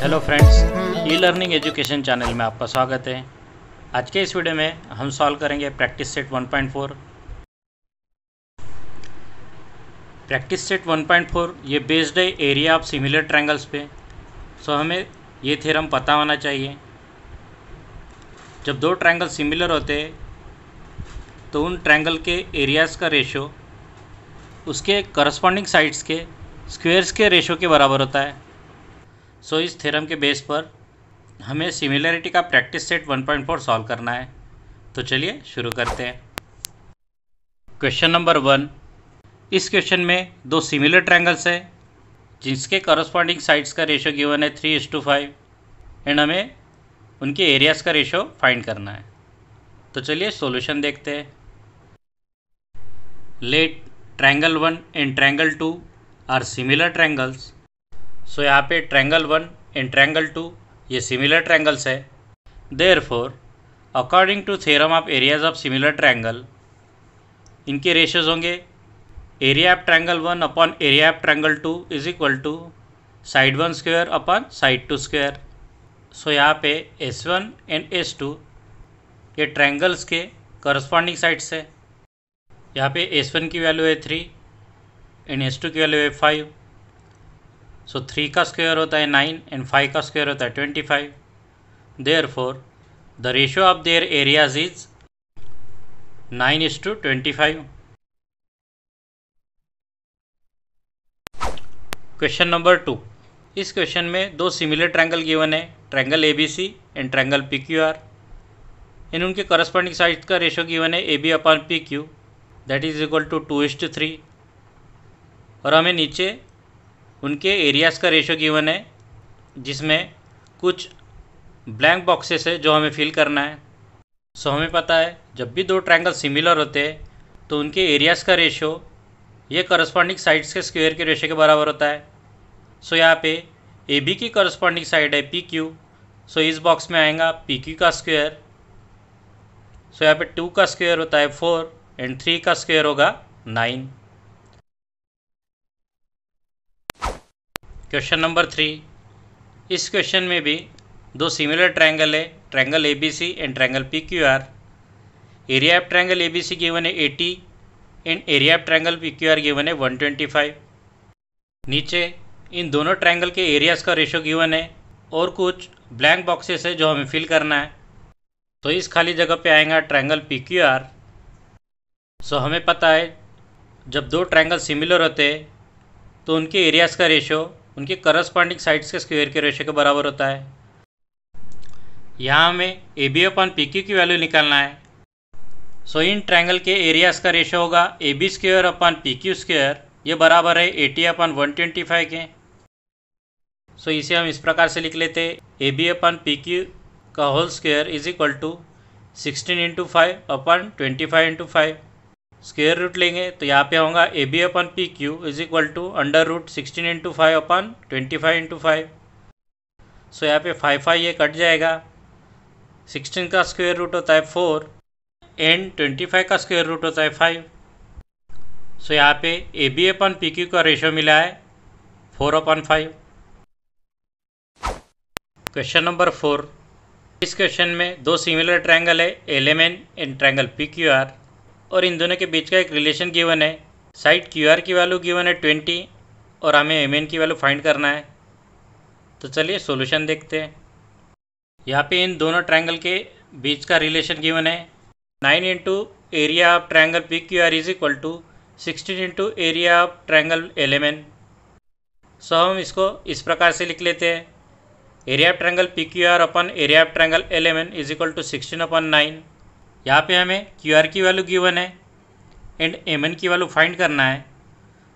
hello friends E learning education channel में आपका स्वागत है आज के इस वीडियो में हम सॉल्व करेंगे प्रैक्टिस सेट 1.4 प्रैक्टिस सेट 1.4 ये बेस्ड है एरिया ऑफ सिमिलर ट्रायंगल्स पे सो हमें ये थ्योरम पता होना चाहिए जब दो ट्रायंगल सिमिलर होते हैं तो उन ट्रायंगल के एरियाज़ का रेशो उसके करस्पॉन्डिंग साइड्स के स्क्वेयर्स के रेशो के बराबर होता है सो so, इस थ्योरम के बेस पर हमें सिमिलरिटी का प्रैक्टिस सेट 1.4 सॉल्व करना है तो चलिए शुरू करते हैं क्वेश्चन नंबर वन इस क्वेश्चन में दो सिमिलर ट्रैंगल्स हैं जिसके कॉरस्पॉन्डिंग साइड्स का रेशो गिवन है थ्री टू फाइव एंड हमें उनके एरियाज का रेशो फाइंड करना है तो चलिए सॉल्यूशन देखते हैं let triangle one and triangle two are similar triangles so यहाँ पे triangle one and triangle two ये सिमिलर ट्रैंगल्स है therefore according to theorem of areas of similar triangle इनके रेशियोज होंगे area of triangle one upon area of triangle two is equal to side one square upon side two square so यहाँ पे S one and S two ये triangles के corresponding sides है यहाँ पे S one की value है three and S two की वैल्यू है फाइव सो थ्री का स्क्वायर होता है नाइन एंड फाइव का स्क्वायर होता है twenty five therefore the ratio of their areas is nine is to twenty five question number two इस question में दो सिमिलर ट्रैंगल गिवन है triangle A B C and triangle P Q R इन उनके corresponding side का ratio given है A B upon P Q that is equal to two is to three और हमें नीचे उनके एरियाज़ का रेशो गिवन है जिसमें कुछ ब्लैंक बॉक्सेस है जो हमें फिल करना है सो हमें पता है जब भी दो ट्रायंगल सिमिलर होते हैं तो उनके एरियाज़ का रेशो ये करस्पॉन्डिंग साइड्स के स्क्वायर के रेशो के बराबर होता है सो यहाँ पे ए बी की करस्पॉन्डिंग साइड है पी क्यू सो इस बॉक्स में आएगा पी क्यू का स्क्वायर सो यहाँ पे टू का स्क्वायर होता है फोर एंड थ्री का स्क्वायर होगा नाइन क्वेश्चन नंबर थ्री इस क्वेश्चन में भी दो सिमिलर ट्रायंगल है triangle A B C and triangle P Q R area of triangle A B C given है eighty and area of triangle P Q R given है one twenty five नीचे इन दोनों triangle के areas का ratio given है और कुछ ब्लैंक बॉक्सेस है जो हमें फिल करना है तो इस खाली जगह पर आएगा triangle P Q R so हमें पता है जब दो ट्रैंगल सिमिलर होते हैं तो उनके एरियाज का रेशो उनके करस्पॉन्डिंग साइड्स के स्क्वेयर के रेशे के बराबर होता है यहाँ हमें A B upon P Q की वैल्यू निकालना है सो इन ट्रायंगल के एरियाज का रेशो होगा A B square upon P Q square ये बराबर है eighty upon one twenty five के सो इसे हम इस प्रकार से लिख लेते A B upon P Q का whole square is equal to sixteen into five upon twenty five into five square root लेंगे तो यहाँ पे होगा A B upon P Q is equal to under root sixteen into five upon twenty five into five so यहाँ पे five five ये cut जाएगा sixteen का स्क्वेयर रूट होता है फोर एंड ट्वेंटी फाइव का स्क्वेयर रूट होता है फाइव सो यहाँ पे A B upon P Q का रेशो मिला है four upon five question number four इस क्वेश्चन में दो सिमिलर ट्रायंगल है एलेमेन and triangle P Q R और इन दोनों के बीच का एक रिलेशन गिवन है साइट क्यू आर की वैल्यू गिवन है ट्वेंटी और हमें एम एन की वैल्यू फाइंड करना है तो चलिए सॉल्यूशन देखते हैं यहाँ पे इन दोनों ट्रायंगल के बीच का रिलेशन गिवन है nine into area of triangle P Q R is equal to sixteen into area of triangle M so हम इसको इस प्रकार से लिख लेते हैं area of triangle P Q R upon area of triangle L M N is equal to sixteen upon nine यहाँ पे हमें क्यू आर की वैल्यू गिवन है एंड एम एन की वैल्यू फाइंड करना है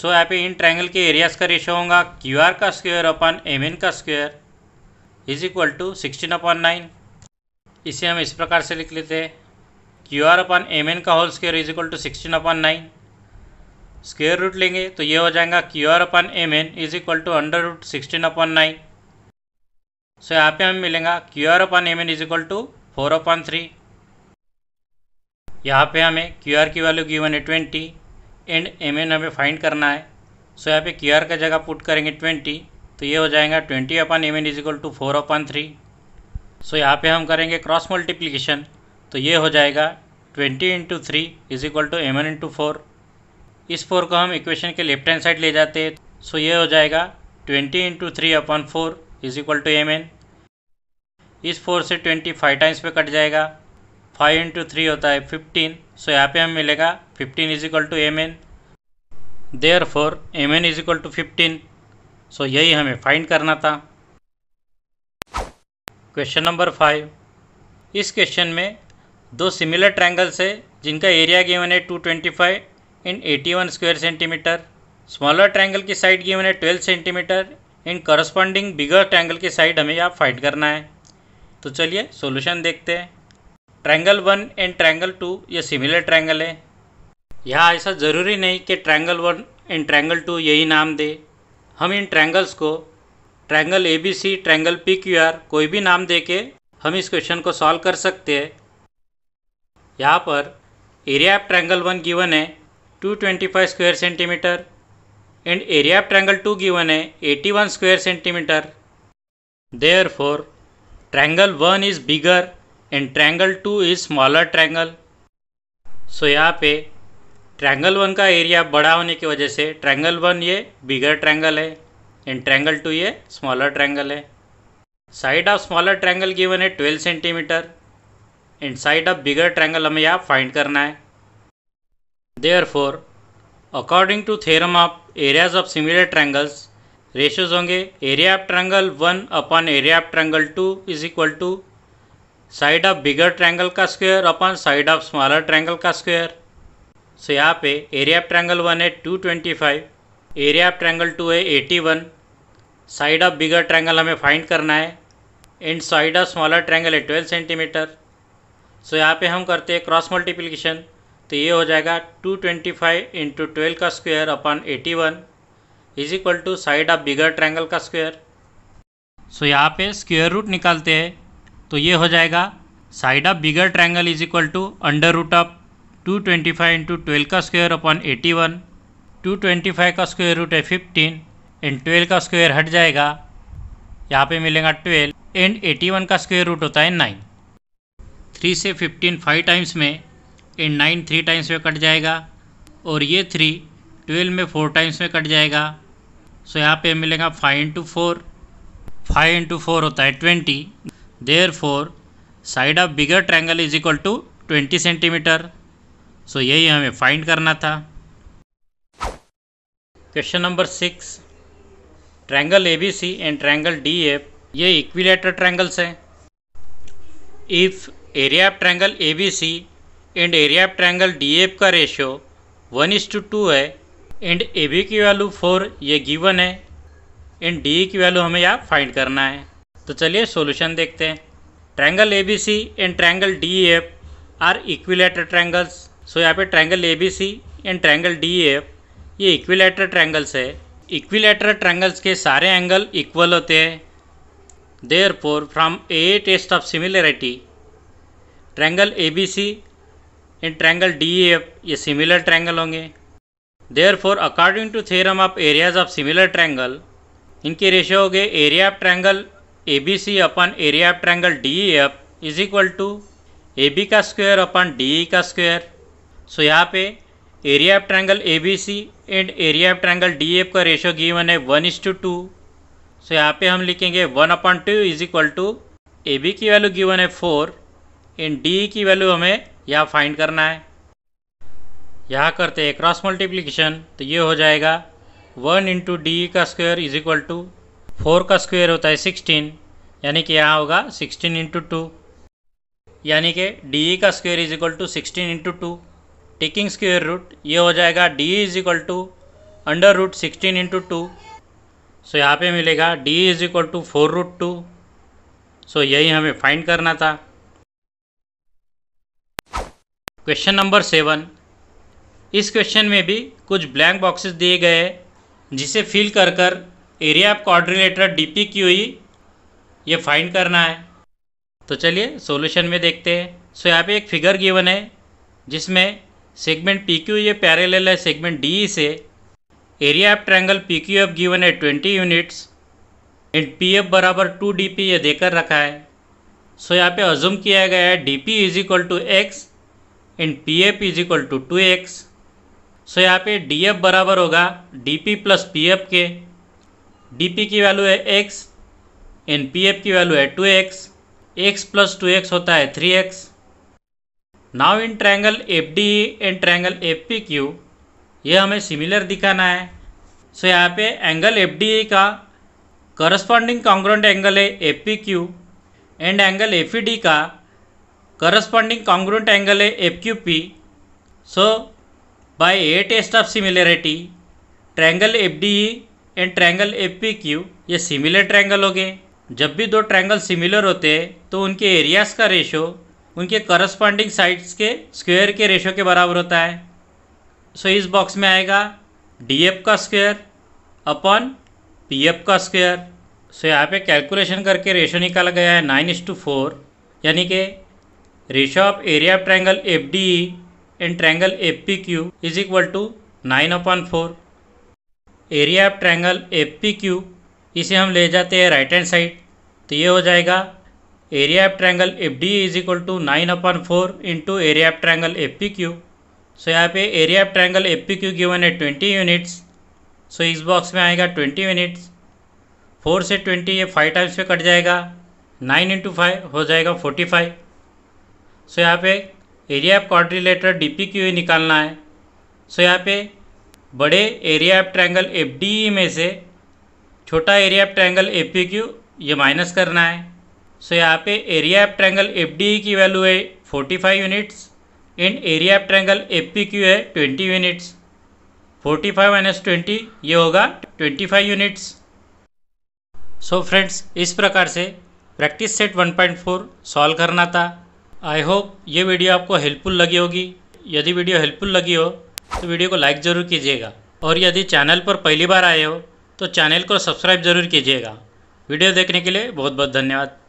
सो यहाँ पे इन ट्रायंगल के एरियाज का रेशो होगा क्यू आर का स्क्वेयर अपन एम एन का square is equal to sixteen upon nine इसे हम इस प्रकार से लिख लेते हैं Q R upon M N का whole square is equal to sixteen upon nine square root लेंगे तो ये हो जाएगा Q R upon M N is equal to under root sixteen upon nine so यहाँ पे हमें मिलेगा Q R upon M N is equal to four upon three यहाँ पे हमें क्यू आर की वैल्यू गिवन है ट्वेंटी एंड एम एन हमें फाइंड करना है सो यहाँ पे क्यू आर का जगह पुट करेंगे ट्वेंटी तो ये हो जाएगा twenty upon M N is equal to four upon three so यहाँ पे हम करेंगे क्रॉस मल्टीप्लीकेशन तो ये हो जाएगा twenty into three is equal to M N into four इस फोर को हम इक्वेशन के लेफ्ट हैंड साइड ले जाते हैं सो ये हो जाएगा twenty into three upon four is equal to M N इस फोर से ट्वेंटी फाइव टाइम्स पे कट जाएगा फाइव इंटू थ्री होता है फिफ्टीन सो यहाँ पे हमें मिलेगा fifteen is equal to M N therefore M N is equal to fifteen so यही हमें फाइंड करना था क्वेश्चन नंबर फाइव इस क्वेश्चन में दो सिमिलर ट्रैंगल्स है जिनका एरिया गिवन है two twenty five in eighty one square centimetre smaller triangle की साइड गिवन है twelve centimetre in corresponding bigger triangle की साइड हमें यहाँ फाइंड करना है तो चलिए सोल्यूशन देखते हैं triangle one and triangle two ये सिमिलर ट्रैंगल है यहाँ ऐसा ज़रूरी नहीं कि triangle one and triangle two यही नाम दे हम इन ट्रैंगल्स को triangle A B C triangle P Q R कोई भी नाम दे के हम इस क्वेश्चन को सॉल्व कर सकते हैं यहाँ पर area of triangle one given है 225 square centimetre and area of triangle two given है 81 square centimetre therefore triangle one is bigger and triangle two is smaller triangle so यहाँ पे ट्रैंगल वन का एरिया बड़ा होने की वजह से ट्रैंगल वन ये बिगर ट्रैंगल है एंड ट्रैंगल टू ये स्मॉलर ट्रैंगल है side of smaller triangle given है twelve centimetre and side of bigger triangle हमें यहाँ फाइंड करना है therefore according to theorem of areas of similar triangles ratios होंगे area of triangle one upon area of triangle two is equal to side of bigger triangle का square upon side of smaller triangle का square so यहाँ पे area of triangle one है two twenty five area of triangle two है eighty one side of bigger triangle हमें find करना है and side of smaller triangle है twelve centimetre so यहाँ पे हम करते हैं क्रॉस मल्टीप्लीकेशन तो ये हो जाएगा two twenty five into twelve का square upon eighty one is equal to side of bigger triangle का स्क्वेयर सो यहाँ पे स्क्वेयर रूट निकालते हैं तो ये हो जाएगा side of bigger triangle is equal to under root of two twenty five into twelve का square upon eighty one two twenty five का स्क्वेयर रूट है फिफ्टीन एंड ट्वेल्व का स्क्वेयर हट जाएगा यहाँ पे मिलेगा ट्वेल्व एंड एटी वन का स्क्वेयर रूट होता है नाइन थ्री से फिफ्टीन फाइव टाइम्स में एंड नाइन थ्री टाइम्स में कट जाएगा और ये थ्री ट्वेल्व में फोर टाइम्स में कट जाएगा सो यहाँ पे मिलेगा five into four five into four होता है twenty therefore side of bigger triangle is equal to 20 centimetre so यही हमें फाइंड करना था question number six triangle A B C and triangle D F ये इक्विलेटर ट्रायंगल्स हैं if area of triangle A B C and area of triangle D F का ratio one is to two है and A B की value four ये given है and D e की value हमें यहाँ फाइंड करना है तो चलिए सॉल्यूशन देखते हैं triangle A B C and triangle D F are equilateral triangles so यहाँ पे triangle A B C and triangle D F ये इक्विलेटर ट्रायंगल्स है इक्विलेटर ट्रायंगल्स के सारे एंगल इक्वल होते हैं therefore from a test of similarity triangle A B C and triangle D F ये similar triangle होंगे therefore according to theorem of areas of similar triangle इनके ratio हो गए area of triangle A B C upon area of triangle E F is equal to A B का square upon D E का square so यहाँ पे area of triangle A B C and area of triangle D F का ratio given है one is to two so यहाँ पे हम लिखेंगे one upon two is equal to A B की वैल्यू गिवन है फोर एंड डी ई की value हमें यहाँ फाइंड करना है यहाँ करते हैं क्रॉस मल्टीप्लीकेशन तो ये हो जाएगा वन इंटू डी का square is equal to four का स्क्वायर होता है सिक्सटीन यानी कि यहाँ होगा सिक्सटीन इंटू टू यानी कि डी e का square is equal to sixteen into two taking square root ये हो जाएगा D is equal to under root sixteen into two so यहाँ पे मिलेगा D is equal to four root two so यही हमें फाइंड करना था क्वेश्चन नंबर सेवन इस क्वेश्चन में भी कुछ ब्लैंक बॉक्सेस दिए गए हैं जिसे फिल कर कर area of quadrilateral D P Q E ये फाइंड करना है तो चलिए सॉल्यूशन में देखते हैं सो यहाँ पे एक फिगर गिवन है जिसमें सेगमेंट पी क्यू ये पैरेलल है सेगमेंट डी ई से area of triangle P Q F given है twenty units and P F बराबर टू डी पी ये देकर रखा है सो यहाँ पे अजूम किया गया है D P is equal to X and P F is equal to two X so यहाँ पे डी एफ बराबर होगा D P plus P F के डी की वैल्यू है एक्स एंड पी की वैल्यू है two X X plus two X होता है three X now in triangle F D and triangle F P Q ये हमें सिमिलर दिखाना है सो so, यहाँ पे एंगल एफ डी का करस्पॉन्डिंग कॉन्ग्रेंट एंगल है F P Q and angle F E D का करस्पॉन्डिंग कॉन्ग्रेंट एंगल है F Q P so by a test of similarity triangle F D and triangle A P Q ये similar triangle हो गए जब भी दो triangle similar होते हैं तो उनके एरियाज का रेशो उनके करस्पॉन्डिंग साइड्स के स्क्वेयर के रेशो के बराबर होता है सो इस बॉक्स में आएगा डी एफ का स्क्वेयर अपॉन पी एफ का स्क्वेयर सो यहाँ पे कैलकुलेशन करके रेशो निकाला गया है नाइन इस टू फोर यानी कि ratio of area of triangle F D and triangle F P Q is equal to nine upon four area of triangle A P Q इसे हम ले जाते हैं राइट हैंड साइड तो ये हो जाएगा area of triangle F D is equal to nine upon four into area of triangle A P Q so यहाँ पे area of triangle A P Q given है ट्वेंटी यूनिट्स सो इस box में आएगा ट्वेंटी यूनिट्स फोर से twenty ये five times पे cut जाएगा नाइन इंटू फाइव हो जाएगा फोर्टी फाइव सो यहाँ पे area of quadrilateral D P Q निकालना है सो यहाँ पे बड़े एरिया ऑफ ट्रैंगल एफ में से छोटा एरिया ऑफ पी क्यू ये माइनस करना है सो यहाँ पे एरिया ऑफ ट्रैंगल एफ की वैल्यू है 45 units and area of triangle F है 20 यूनिट्स 45 फाइव माइनस ट्वेंटी ये होगा 25 यूनिट्स सो फ्रेंड्स इस प्रकार से प्रैक्टिस सेट 1.4 सॉल्व करना था आई होप ये वीडियो आपको हेल्पफुल लगी होगी यदि वीडियो हेल्पफुल लगी हो तो वीडियो को लाइक ज़रूर कीजिएगा और यदि चैनल पर पहली बार आए हो तो चैनल को सब्सक्राइब ज़रूर कीजिएगा वीडियो देखने के लिए बहुत बहुत धन्यवाद